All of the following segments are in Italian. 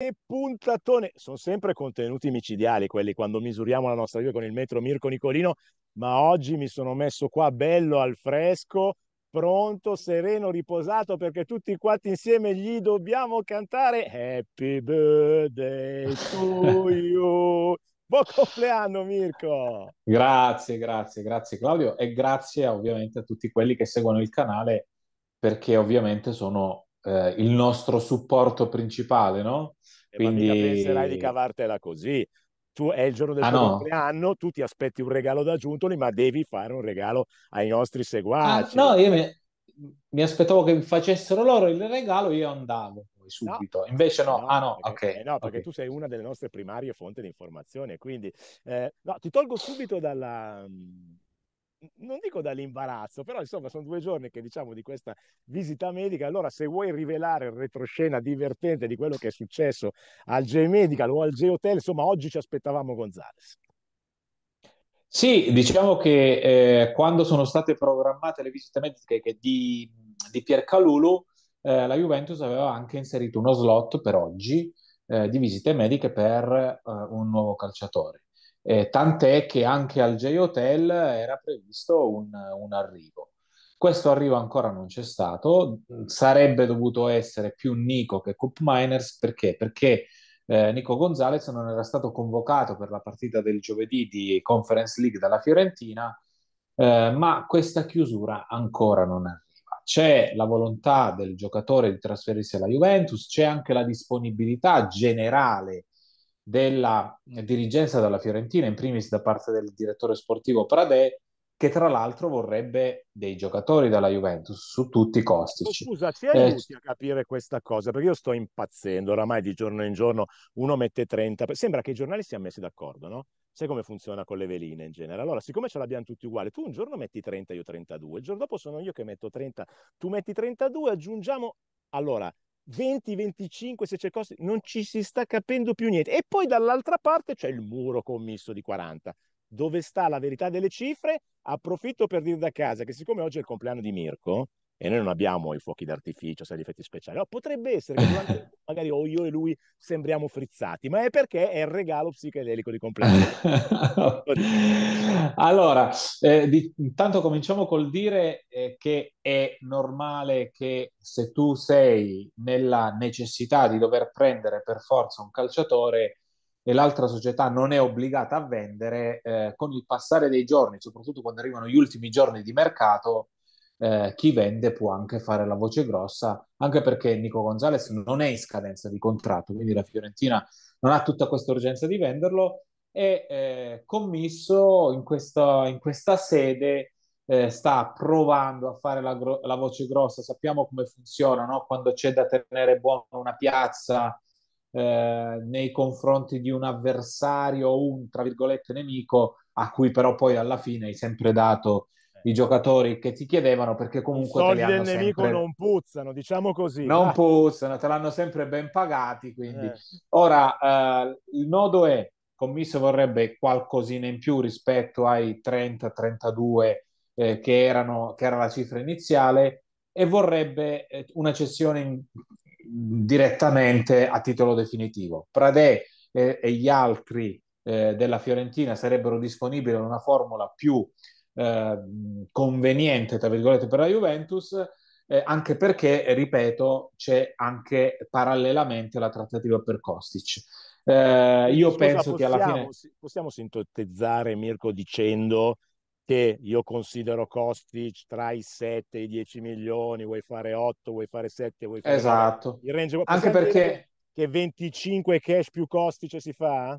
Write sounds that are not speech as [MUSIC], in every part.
E puntatone, sono sempre contenuti micidiali quelli quando misuriamo la nostra vita con il metro Mirko Nicolino, ma oggi mi sono messo qua bello al fresco, pronto, sereno, riposato perché tutti quanti insieme gli dobbiamo cantare Happy Birthday to you. [LAUGHS] Buon compleanno Mirko! Grazie, grazie, grazie Claudio e grazie ovviamente a tutti quelli che seguono il canale perché ovviamente sono eh, il nostro supporto principale, no? Eh, quindi... Eh, penserai di cavartela così. Tu è il giorno del ah, tuo no. compleanno, tu ti aspetti un regalo da Giuntoli, ma devi fare un regalo ai nostri seguaci. Ah, no, io mi, mi aspettavo che mi facessero loro il regalo, io andavo subito. No, Invece no, no, ah no, perché, okay, eh no, perché okay. tu sei una delle nostre primarie fonti di informazione, quindi eh, no, ti tolgo subito dalla, non dico dall'imbarazzo, però insomma sono due giorni che diciamo di questa visita medica, allora se vuoi rivelare il retroscena divertente di quello che è successo al G-Medical o al G-Hotel, insomma oggi ci aspettavamo Gonzales. Sì, diciamo che eh, quando sono state programmate le visite mediche di, di Calulu, eh, la Juventus aveva anche inserito uno slot per oggi eh, di visite mediche per eh, un nuovo calciatore eh, tant'è che anche al J-Hotel era previsto un, un arrivo. Questo arrivo ancora non c'è stato, sarebbe dovuto essere più Nico che Cup Miners perché? Perché eh, Nico Gonzalez non era stato convocato per la partita del giovedì di Conference League dalla Fiorentina, eh, ma questa chiusura ancora non arriva. C'è la volontà del giocatore di trasferirsi alla Juventus, c'è anche la disponibilità generale della dirigenza della Fiorentina, in primis da parte del direttore sportivo Pradè, che tra l'altro vorrebbe dei giocatori dalla Juventus su tutti i costi. Oh, scusa, ti eh, aiuti eh, a capire questa cosa? Perché io sto impazzendo oramai di giorno in giorno, uno mette 30, sembra che i giornali siano messi d'accordo, no? Sai come funziona con le veline in genere? Allora, siccome ce l'abbiamo tutti uguali, tu un giorno metti 30, io 32, il giorno dopo sono io che metto 30, tu metti 32, aggiungiamo... Allora, 20, 25 se c'è costi, non ci si sta capendo più niente. E poi dall'altra parte c'è il muro commisso di 40. Dove sta la verità delle cifre? Approfitto per dire da casa che siccome oggi è il compleanno di Mirko, e noi non abbiamo i fuochi d'artificio, sai, gli effetti speciali. No, oh, potrebbe essere che durante, [LAUGHS] magari o io e lui sembriamo frizzati, ma è perché è il regalo psichedelico di completo. [LAUGHS] allora, eh, di, intanto cominciamo col dire eh, che è normale che se tu sei nella necessità di dover prendere per forza un calciatore e l'altra società non è obbligata a vendere, eh, con il passare dei giorni, soprattutto quando arrivano gli ultimi giorni di mercato, eh, chi vende può anche fare la voce grossa, anche perché Nico Gonzalez non è in scadenza di contratto, quindi la Fiorentina non ha tutta questa urgenza di venderlo e eh, Commisso in questa, in questa sede eh, sta provando a fare la, gro- la, voce grossa, sappiamo come funziona no? quando c'è da tenere buona una piazza eh, nei confronti di un avversario o un, tra virgolette, nemico a cui però poi alla fine hai sempre dato i giocatori che ti chiedevano perché comunque soldi del nemico sempre... non puzzano diciamo così non ah. puzzano te l'hanno sempre ben pagati quindi eh. ora eh, il nodo è Commisso vorrebbe qualcosina in più rispetto ai 30-32 eh, che erano che era la cifra iniziale e vorrebbe eh, una cessione in... direttamente a titolo definitivo prade e, eh, e gli altri eh, della Fiorentina sarebbero disponibili in una formula più Ehm, conveniente, tra virgolette, per la Juventus, eh, anche perché, ripeto, c'è anche parallelamente la trattativa per Kostic. Eh, io Scusa, penso possiamo, che alla fine... Possiamo sintetizzare, Mirko, dicendo che io considero Kostic tra i 7 e i 10 milioni, vuoi fare 8, vuoi fare 7, vuoi fare... Esatto. Il range... anche perché... Che 25 cash più Kostic si fa?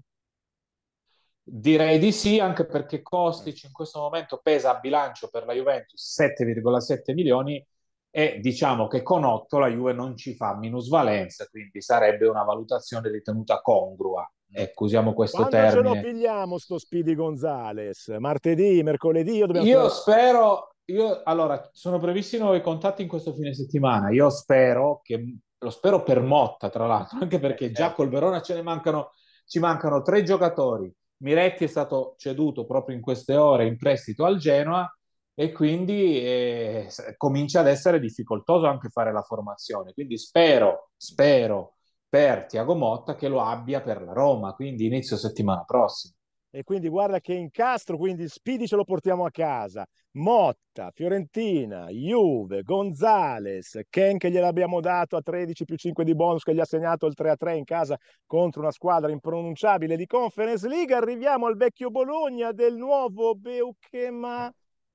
Direi di sì, anche perché Kostic in questo momento pesa a bilancio per la Juventus 7,7 milioni e diciamo che con 8 la Juve non ci fa minusvalenza, quindi sarebbe una valutazione ritenuta congrua. Ecco, usiamo questo Quando termine. Quando ce lo pigliamo sto Speedy Gonzales? Martedì, mercoledì? Io, io spero, io, allora, sono previsti nuovi contatti in questo fine settimana, io spero che, lo spero per Motta tra l'altro, anche perché già certo. col Verona ce ne mancano, ci mancano tre giocatori Miretti è stato ceduto proprio in queste ore in prestito al Genoa e quindi eh, comincia ad essere difficoltoso anche fare la formazione. Quindi spero, spero per Tiago Motta che lo abbia per la Roma, quindi inizio settimana prossima e quindi guarda che incastro, quindi Spidi ce lo portiamo a casa. Motta, Fiorentina, Juve, Gonzales, Ken che gliel'abbiamo dato a 13 più 5 di bonus che gli ha segnato il 3-3 a in casa contro una squadra impronunciabile di Conference League. Arriviamo al vecchio Bologna del nuovo Beuchema.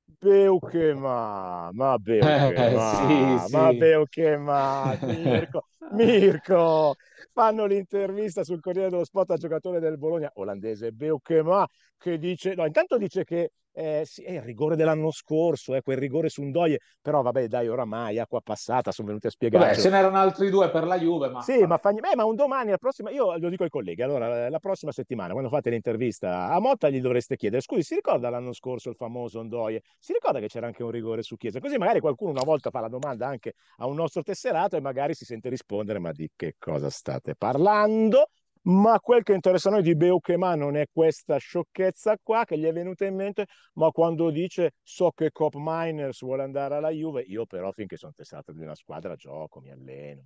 Beuchema, ma Beuchema, eh, sì, ma sì. Beuchema, Mirko, [LAUGHS] Mirko, fanno l'intervista sul Corriere dello Sport al giocatore del Bologna, olandese Beukema, che dice, no, intanto dice che eh, sì, è eh, il rigore dell'anno scorso, eh, quel rigore su un però vabbè dai oramai acqua passata, sono venuti a spiegare. ce n'erano altri due per la Juve, ma... Sì, ma, fa... Beh, ma un domani, la prossima, io lo dico ai colleghi, allora eh, la prossima settimana quando fate l'intervista a Motta gli dovreste chiedere, scusi, si ricorda l'anno scorso il famoso Ondoie? Si ricorda che c'era anche un rigore su Chiesa? Così magari qualcuno una volta fa la domanda anche a un nostro tesserato e magari si sente rispondere, ma di che cosa state parlando? ma quel che interessa a noi di Beuchema non è questa sciocchezza qua che gli è venuta in mente, ma quando dice so che Cop Miners vuole andare alla Juve, io però finché sono testato di una squadra gioco, mi alleno.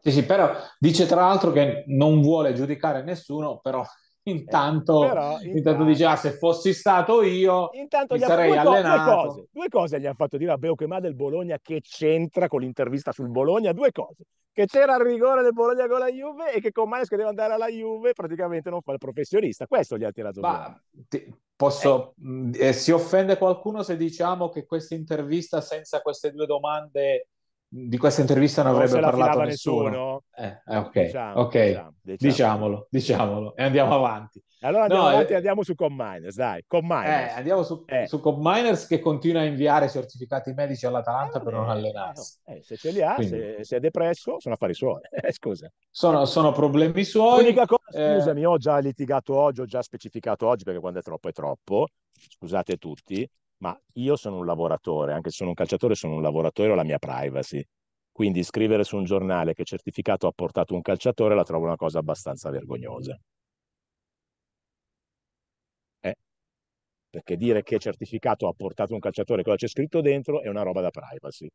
Sì, sì, però dice tra l'altro che non vuole giudicare nessuno, però intanto, eh, però, intanto, intanto dice, ah, se fossi stato io, intanto mi sarei due allenato. due, cose, due cose gli hanno fatto dire a Beochemà del Bologna che c'entra con l'intervista sul Bologna, due cose. Che c'era il rigore del Bologna con la Juve e che con Maes che deve andare alla Juve praticamente non fa il professionista. Questo gli ha tirato Ma, ti, posso, eh. mh, mm, eh, si offende qualcuno se diciamo che questa intervista senza queste due domande di questa intervista non avrebbe parlato nessuno. nessuno. Eh, eh, ok, diciamo, okay. Diciamo, diciamo. diciamolo, e andiamo avanti. Allora andiamo no, eh, avanti eh, andiamo su Comminers, dai, Comminers. Eh, andiamo su, eh. su Comminers che continua a inviare certificati medici all'Atalanta per non allenarsi. se ce li ha, se, se è depresso, sono affari suoi, [LAUGHS] scusa. Sono, sono, problemi suoi. L'unica cosa, scusami, ho già litigato oggi, ho già specificato oggi, perché quando è troppo è troppo, scusate tutti, ma io sono un lavoratore, anche se sono un calciatore, sono un lavoratore, ho la mia privacy. Quindi scrivere su un giornale che certificato ha portato un calciatore la trovo una cosa abbastanza vergognosa. Eh? Perché dire che certificato ha portato un calciatore, cosa c'è scritto dentro, è una roba da privacy.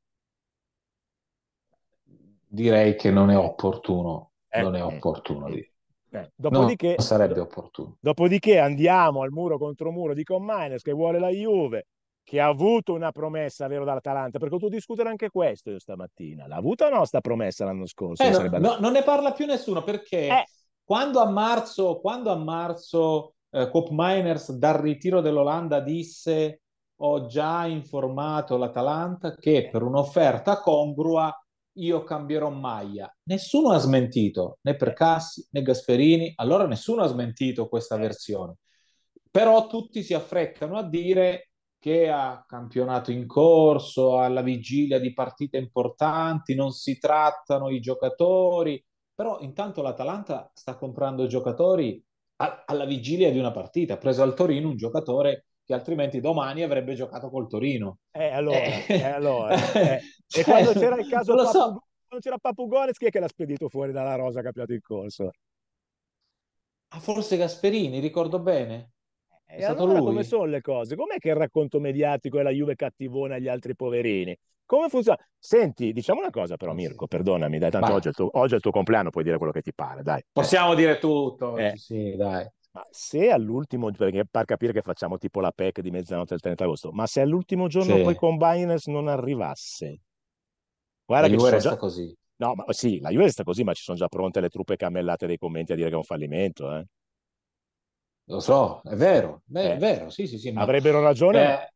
Direi che non è opportuno, eh, non è eh, opportuno dire. Eh, eh dopodiché, no, sarebbe opportuno. Dopodiché andiamo al muro contro muro di Commines che vuole la Juve, che ha avuto una promessa, vero, dall'Atalanta, perché ho dovuto discutere anche questo io stamattina. L'ha avuta o no sta promessa l'anno scorso? Eh, non, no, non ne parla più nessuno, perché eh. quando a marzo, quando a marzo eh, Cop Miners dal ritiro dell'Olanda disse ho già informato l'Atalanta che eh. per un'offerta congrua io cambierò maglia. Nessuno ha smentito, né Percassi eh. né Gasperini, allora nessuno ha smentito questa eh. versione. Però tutti si affrettano a dire che ha campionato in corso, alla vigilia di partite importanti, non si trattano i giocatori, però intanto l'Atalanta sta comprando giocatori a, alla vigilia di una partita, ha preso al Torino un giocatore che altrimenti domani avrebbe giocato col Torino. Eh, allora, eh. Eh, allora [LAUGHS] eh. Cioè, e quando c'era il caso Papu, so. quando c'era Papu Gores, chi è che l'ha spedito fuori dalla rosa campionato in corso? Ah, forse Gasperini, ricordo bene. È e stato allora lui. come sono le cose? Com'è che il racconto mediatico è la Juve cattivona agli altri poverini? Come funziona? Senti, diciamo una cosa però eh, Mirko, sì. perdonami, dai, tanto oggi è, tuo, oggi è, il tuo compleanno, puoi dire quello che ti pare, dai. Possiamo eh. dire tutto, eh. sì, dai. Ma se all'ultimo, perché per capire che facciamo tipo la PEC di mezzanotte del 30 agosto, ma se all'ultimo giorno sì. poi Binance non arrivasse, guarda la Juve che resta già... così. No, ma sì, la Juve sta così, ma ci sono già pronte le truppe cammellate dei commenti a dire che è un fallimento. Eh. Lo so, è vero, beh, eh. è vero, sì, sì, sì. Ma... Avrebbero ragione? Beh,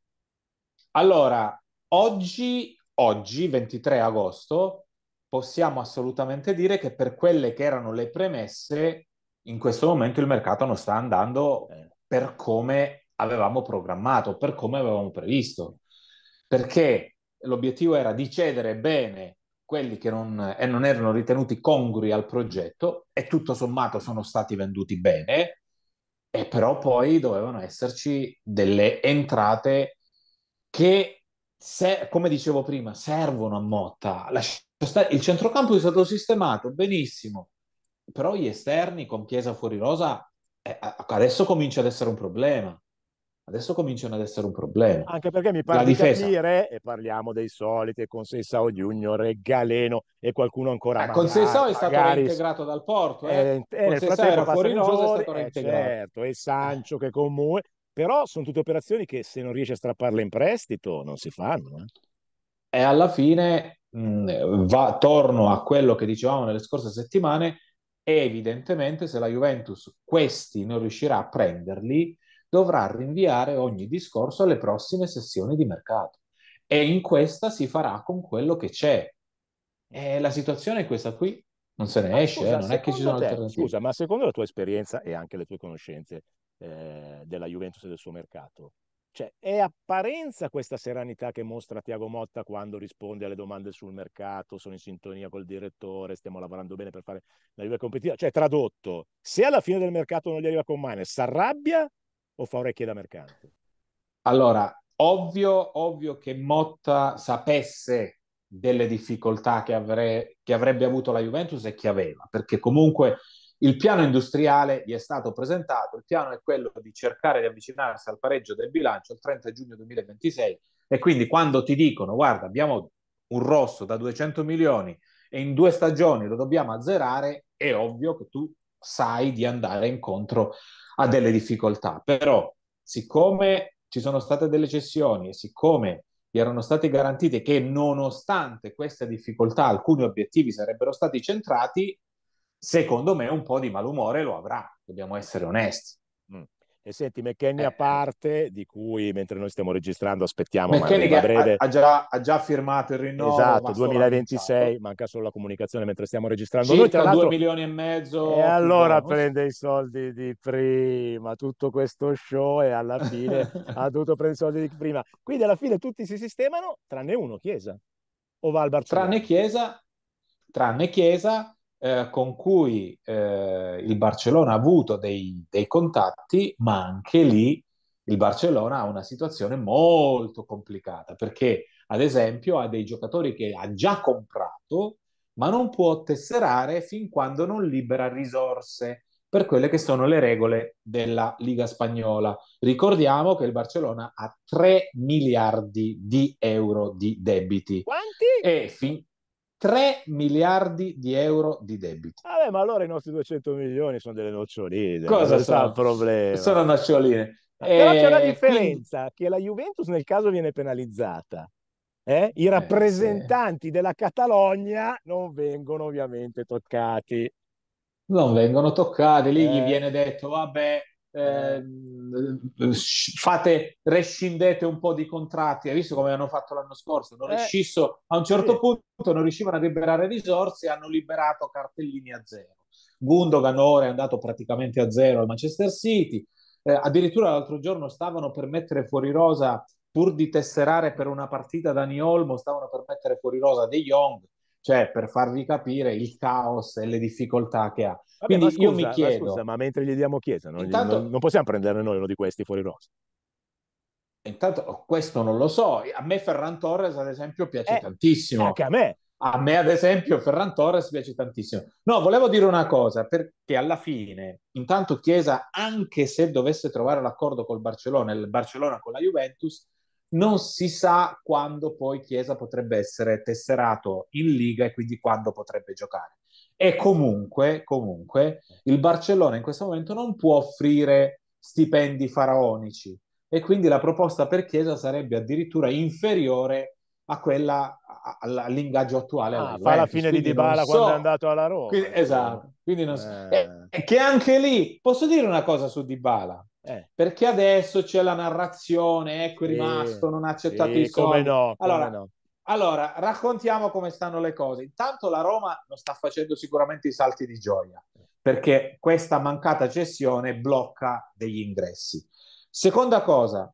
allora, oggi, oggi, 23 agosto, possiamo assolutamente dire che per quelle che erano le premesse, in questo momento il mercato non sta andando eh. per come avevamo programmato, per come avevamo previsto. Perché l'obiettivo era di cedere bene quelli che non, eh, non erano ritenuti congrui al progetto e tutto sommato sono stati venduti bene, e però poi dovevano esserci delle entrate che, se, come dicevo prima, servono a Motta. Il centrocampo è stato sistemato benissimo, però gli esterni con Chiesa fuori rosa eh, adesso comincia ad essere un problema adesso cominciano ad essere un problema. Anche perché mi pare di capire, e parliamo dei soliti, con Sessao Junior e Galeno e qualcuno ancora. Eh, con Sessao è stato magari... reintegrato dal Porto, eh? eh, eh era fuori Nosa, è stato eh, reintegrato. certo, e Sancio che comunque... Però sono tutte operazioni che se non riesci a strapparle in prestito non si fanno. Eh. E alla fine mh, mm, va, torno a quello che dicevamo nelle scorse settimane, evidentemente se la Juventus questi non riuscirà a prenderli, dovrà rinviare ogni discorso alle prossime sessioni di mercato. E in questa si farà con quello che c'è. E la situazione è questa qui, non se ne ma esce, eh, scusa, eh, non è che ci sono te, alternative. Scusa, ma secondo la tua esperienza e anche le tue conoscenze eh, della Juventus e del suo mercato, cioè, è apparenza questa serenità che mostra Tiago Motta quando risponde alle domande sul mercato, sono in sintonia col direttore, stiamo lavorando bene per fare la Juve competitiva. Cioè, tradotto, se alla fine del mercato non gli arriva con Manes, si arrabbia o fa orecchie da mercante? Allora, ovvio, ovvio che Motta sapesse delle difficoltà che, avre- che avrebbe avuto la Juventus e che aveva, perché comunque il piano industriale gli è stato presentato, il piano è quello di cercare di avvicinarsi al pareggio del bilancio il 30 giugno 2026 e quindi quando ti dicono guarda abbiamo un rosso da 200 milioni e in due stagioni lo dobbiamo azzerare, è ovvio che tu sai di andare incontro a delle difficoltà. Però, siccome ci sono state delle cessioni e siccome gli erano state garantite che nonostante queste difficoltà alcuni obiettivi sarebbero stati centrati, secondo me un po' di malumore lo avrà, dobbiamo essere onesti. E senti, McKenny eh. a parte, di cui mentre noi stiamo registrando aspettiamo... McKenny a breve... Ha, ha, già, ha, già, firmato il rinnovo. Esatto, 2026, manca solo la comunicazione mentre stiamo registrando. Circa noi, tra 2 milioni e mezzo. E allora bonus. prende i soldi di prima, tutto questo show e alla fine [LAUGHS] ha dovuto prendere i soldi di prima. Quindi alla fine tutti si sistemano, tranne uno, Chiesa. O va al Barcellona. Tranne Chiesa, tranne Chiesa eh, con cui eh, il Barcellona ha avuto dei, dei, contatti, ma anche lì il Barcellona ha una situazione molto complicata perché, ad esempio, ha dei giocatori che ha già comprato, ma non può tesserare fin quando non libera risorse per quelle che sono le regole della Liga Spagnola. Ricordiamo che il Barcellona ha 3 miliardi di euro di debiti. Quanti? E fin- 3 miliardi di euro di debito. Vabbè, ah, ma allora i nostri 200 milioni sono delle noccioline. Cosa sta Il problema. Sono noccioline. Però eh, c'è una eh, differenza, quindi... che la Juventus nel caso viene penalizzata. Eh? I rappresentanti eh, sì. della Catalogna non vengono ovviamente toccati. Non vengono toccati, lì gli eh. viene detto, vabbè, eh, eh fate, rescindete un po' di contratti, hai visto come hanno fatto l'anno scorso, hanno eh, rescisso a un certo sì. punto, non riuscivano a liberare risorse, hanno liberato cartellini a zero. Gundogan ora è andato praticamente a zero al Manchester City, eh, addirittura l'altro giorno stavano per mettere fuori rosa, pur di tesserare per una partita Dani Olmo, stavano per mettere fuori rosa De Jong, cioè per farvi capire il caos e le difficoltà che ha. Vabbè, Quindi scusa, io mi chiedo... Ma, scusa, ma mentre gli diamo chiesa, non, intanto... non, non possiamo prendere noi uno di questi fuori rosso. Intanto oh, questo non lo so, a me Ferran Torres ad esempio piace eh, tantissimo. Anche a me. A me ad esempio Ferran Torres piace tantissimo. No, volevo dire una cosa, perché alla fine, intanto Chiesa, anche se dovesse trovare l'accordo col Barcellona e il Barcellona con la Juventus, non si sa quando poi Chiesa potrebbe essere tesserato in Liga e quindi quando potrebbe giocare. E comunque, comunque, il Barcellona in questo momento non può offrire stipendi faraonici e quindi la proposta per Chiesa sarebbe addirittura inferiore a quella all'ingaggio attuale. Ah, fa la fine quindi di Dybala so... quando è andato alla Roma. Quindi, esatto, quindi non so. Eh. E, e che anche lì posso dire una cosa su Dybala. Eh. Perché adesso c'è la narrazione, ecco è rimasto, non ha accettato i soldi. No, allora, no. allora, raccontiamo come stanno le cose. Intanto la Roma non sta facendo sicuramente i salti di gioia, perché questa mancata cessione blocca degli ingressi. Seconda cosa,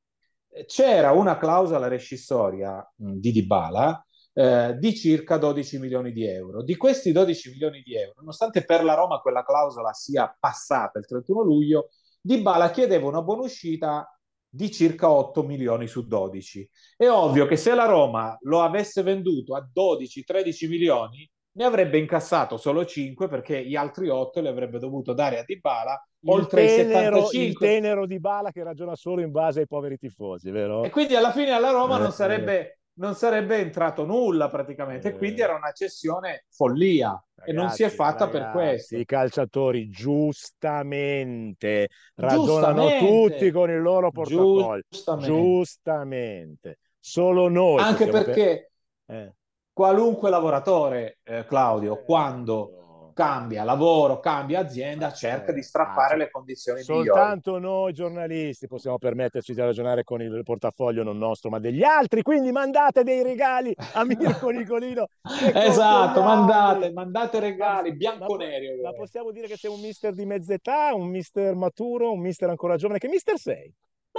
c'era una clausola rescissoria mm, di Dybala eh, di circa 12 milioni di euro. Di questi 12 milioni di euro, nonostante per la Roma quella clausola sia passata il 31 luglio, di Bala chiedeva una buonuscita di circa 8 milioni su 12. È ovvio che se la Roma lo avesse venduto a 12-13 milioni, ne avrebbe incassato solo 5 perché gli altri 8 li avrebbe dovuto dare a Dybala il oltre tenero, i 75 il tenero Dybala che ragiona solo in base ai poveri tifosi vero? e quindi alla fine alla Roma eh, non sarebbe non sarebbe entrato nulla praticamente, eh, quindi era una cessione follia ragazzi, e non si è fatta ragazzi, per questo. I calciatori giustamente, ragionano giustamente. tutti con il loro portafoglio, giustamente. giustamente. Solo noi. Anche perché per... eh. qualunque lavoratore, eh, Claudio, eh, quando cambia lavoro, cambia azienda, ah, cerca di ah, strappare ah, le condizioni soltanto migliori. noi giornalisti possiamo permetterci di ragionare con il portafoglio non nostro ma degli altri, quindi mandate dei regali a Mirko [LAUGHS] Nicolino. esatto, mandate, mandate regali bianconeri. Ma, ma eh. possiamo dire che sei un mister di mezz'età, un mister maturo, un mister ancora giovane, che mister sei?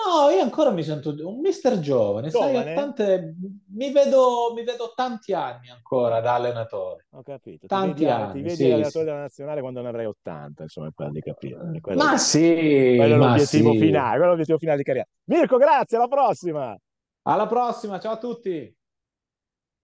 No, io ancora mi sento un mister giovane, giovane. Sai, tante... mi, vedo, mi, vedo, tanti anni ancora da allenatore. Ho capito, tanti ti vedi, anni. Ti vedi sì, allenatore della nazionale quando ne avrai 80, insomma, per di capire. Quello, ma sì, quello ma è l'obiettivo sì. finale, quello è l'obiettivo finale di carriera. Mirko, grazie, alla prossima! Alla prossima, ciao a tutti!